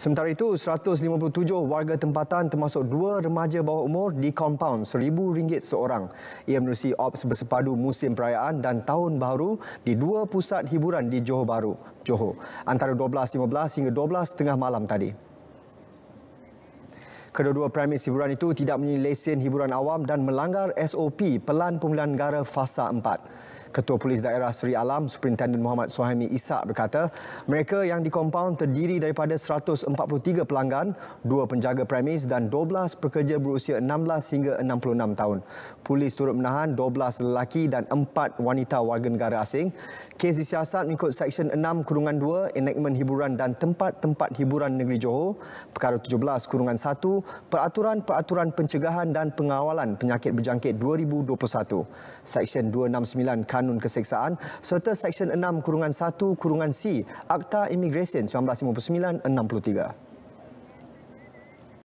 Sementara itu, 157 warga tempatan termasuk dua remaja bawah umur di kompaun RM1,000 seorang. Ia menerusi ops bersepadu musim perayaan dan tahun baru di dua pusat hiburan di Johor Baru, Johor, antara 12.15 hingga 12.30 malam tadi. Kedua-dua premis hiburan itu tidak mempunyai lesen hiburan awam dan melanggar SOP Pelan Pemilihan Negara Fasa 4. Ketua Polis Daerah Seri Alam Superintendent Muhammad Sohaimi Isa berkata, mereka yang dikompaun terdiri daripada 143 pelanggan, dua penjaga premis dan 12 pekerja berusia 16 hingga 66 tahun. Polis turut menahan 12 lelaki dan 4 wanita warga negara asing. Kes disiasat mengikut Seksyen 6 Kurungan 2 Enakmen Hiburan dan Tempat-Tempat Hiburan Negeri Johor, Perkara 17 Kurungan 1 Peraturan-Peraturan Pencegahan dan Pengawalan Penyakit Berjangkit 2021. Seksyen 269 kanun keseksaan serta Seksyen 6 kurungan 1 kurungan C Akta Imigresen 1959-63.